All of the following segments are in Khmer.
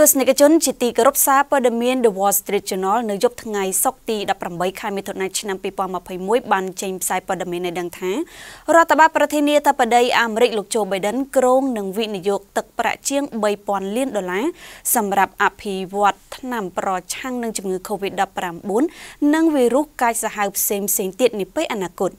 ទស្សនិកជនជាទីគោរពសារព័ត៌មាន The Wall Street Journal នៅយប់ថ្ងៃសុក្រទី18ខែមិថុនាឆ្នាំ2021បានចេញផ្សាយព័ត៌មានឲ្យដឹងថារដ្ឋបាលប្រធានាធិបតីអាមេរិកលោក Joe Biden ក្រុងនឹងវិនិយោគទឹកប្រាក់ជាង3000លានដុល្លារសម្រាប់អភិវឌ្ឍថ្នាំប្រឆាំងនឹងជំងឺ COVID-19 និងវីរុសកាចសាហាវផ្សេងៗទៀតនាពេលអនាគត។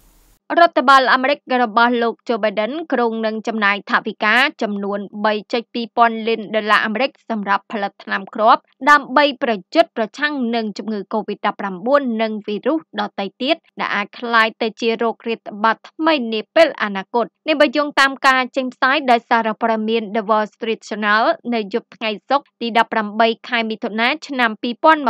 រដ្ឋបាលអាមេរិករបស់លោក Joe Biden គ្រោងនឹងចំណាយថវិកាចំនួន3.2ពាន់លានដុល្លារអាមេរិក សម្រាប់ផលិតថ្នាំគ្រាប់ដើម្បីប្រយុទ្ធប្រឆាំងនឹងជំងឺ COVID-19 និងវីរុសដទៃទៀតដែលអាចក្លាយទៅជារោគរាតត្បាតថ្មីនាពេលអនាគតនេះបើយោងតាមការចេញផ្សាយដោយសារព័ត៌មាន The Wall Street Journal នៅយប់ថ្ងៃសុក្រទី18ខែមិថុនា ឆ្នាំ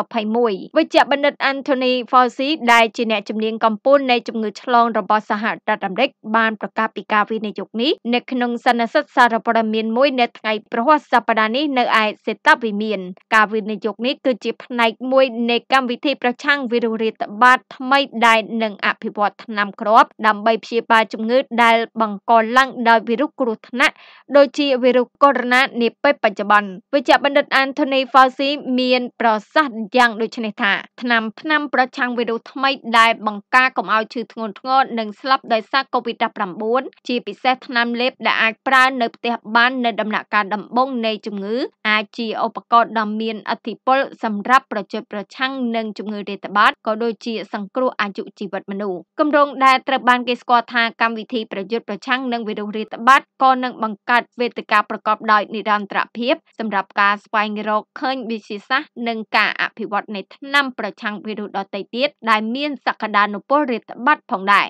2021វិជ្ជបណ្ឌិត Anthony Fauci ដែលជាអ្នកជំនាញកម្ពុជានៃជំងឺឆ្លងរបស់សហរដ្ឋអាមេរិកបានប្រកាសពីការវិនិយោគនេះនៅក្នុងសន្និសីទសារព័ត៌មានមួយនៅថ្ងៃព្រហស្បតិ៍នេះនៅឯសេតាវិមាន ការវិនិយោគនេះគឺជាផ្នែកមួយនៃកម្មវិធីប្រឆាំងវីរុសរាតត្បាតថ្មីដែលនឹងអភិវឌ្ឍថ្នាំគ្រាប់ដើម្បីព្យាបាលជំងឺដែលបង្កឡើងដោយវីរុសគ្រោះថ្នាក់ដូចជាវីរុសកូវីដ -19 នាពេលបច្ចុប្បន្នវិជ្ជបណ្ឌិត Anthony Fauci មានប្រសាសន៍យ៉ាងដូចនេះថាថ្នាំថ្នាំប្រឆាំងវីរុសថ្មីដែលបង្ការកុំឲ្យឈឺធ្ងន់ធ្ងរនិងស្លាប់ដោយសារ COVID-19 ជាពិសេសថ្នាំលេបដែលអាចប្រើនៅផ្ទះបាននៅដំណាក់កាលដំបូងនៃជំងឺអាចជាឧបករណ៍ដ៏មានឥទ្ធិពលសម្រាប់ប្រយុទ្ធប្រឆាំងនឹងជំងឺរាតត្បាតក៏ដូចជាសង្គ្រោះអាយុជីវិតមនុស្សគម្រោងដែលត្រូវបានគេស្គាល់ថាកម្មវិធីប្រយុទ្ធប្រឆាំងនឹងវីរុសរាតត្បាតក៏នឹងបង្កើតវេទិកាប្រកបដោយនិរន្តរភាពសម្រាប់ការស្វែងរកឃើញវិទ្យាសាស្ត្រនិងការអភិវឌ្ឍនៃថ្នាំប្រឆាំងវីរុសដទៃទៀតដែលមានសក្តានុពលរាតត្បាតផងដែរ